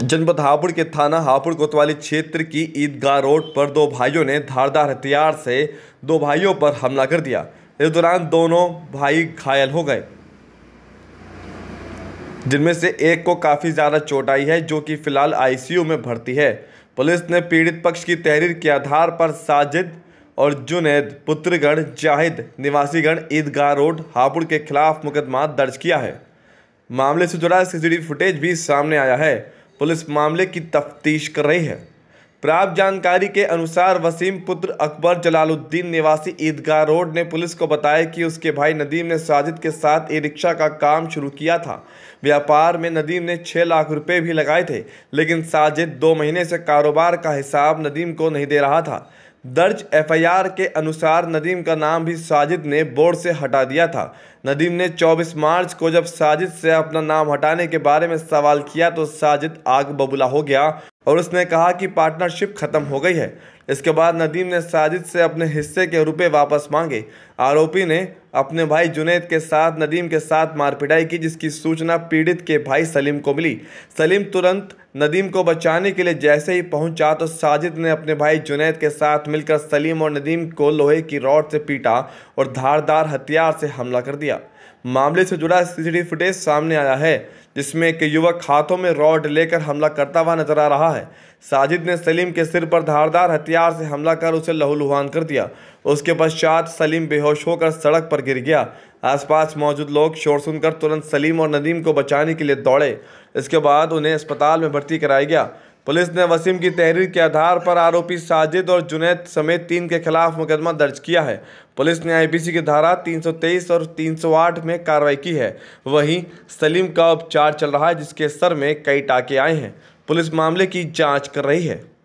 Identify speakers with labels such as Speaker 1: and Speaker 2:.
Speaker 1: जनपद हापुड़ के थाना हापुड़ कोतवाली क्षेत्र की ईदगाह रोड पर दो भाइयों ने धारदार हथियार से दो भाइयों पर हमला कर दिया इस दौरान दोनों भाई घायल हो गए जिनमें से एक को काफ़ी ज़्यादा चोट आई है जो कि फिलहाल आईसीयू में भर्ती है पुलिस ने पीड़ित पक्ष की तहरीर के आधार पर साजिद और जुनेद पुत्रगण जाहिद निवासीगण ईदगाह रोड हापुड़ के खिलाफ मुकदमा दर्ज किया है मामले से जुड़ा सीसीटीवी फुटेज भी सामने आया है पुलिस मामले की तफ्तीश कर रही है प्राप्त जानकारी के अनुसार वसीम पुत्र अकबर जलालुद्दीन निवासी ईदगाह रोड ने पुलिस को बताया कि उसके भाई नदीम ने साजिद के साथ ई रिक्शा का काम शुरू किया था व्यापार में नदीम ने छः लाख रुपए भी लगाए थे लेकिन साजिद दो महीने से कारोबार का हिसाब नदीम को नहीं दे रहा था दर्ज एफआईआर के अनुसार नदीम का नाम भी साजिद ने बोर्ड से हटा दिया था नदीम ने 24 मार्च को जब साजिद से अपना नाम हटाने के बारे में सवाल किया तो साजिद आग बबूला हो गया और उसने कहा कि पार्टनरशिप खत्म हो गई है इसके बाद नदीम ने साजिद से अपने हिस्से के रुपए वापस मांगे आरोपी ने अपने भाई जुनेद के साथ नदीम के साथ मारपिटाई की जिसकी सूचना पीड़ित के भाई सलीम को मिली सलीम तुरंत नदीम को बचाने के लिए जैसे ही पहुंचा तो साजिद ने अपने भाई जुनेद के साथ मिलकर सलीम और नदीम को लोहे की रॉड से पीटा और धारदार हथियार से हमला कर दिया मामले से जुड़ा सीसीटीवी फुटेज सामने आया है जिसमें एक युवक हाथों में रॉड लेकर हमला करता हुआ नजर आ रहा है साजिद ने सलीम के सिर पर धारदार हथियार हथियार से हमला कर उसे लहूलुहान कर दिया उसके पश्चात सलीम बेहोश होकर सड़क पर गिर गया आसपास मौजूद लोग शोर सुनकर तुरंत सलीम और नदीम को बचाने के लिए दौड़े इसके बाद उन्हें अस्पताल में भर्ती कराया गया पुलिस ने वसीम की तहरीर के आधार पर आरोपी साजिद और जुनेद समेत तीन के खिलाफ मुकदमा दर्ज किया है पुलिस ने आईपीसी की धारा 323 और 308 में कार्रवाई की है वहीं सलीम का उपचार चल रहा है जिसके सर में कई टाके आए हैं पुलिस मामले की जांच कर रही है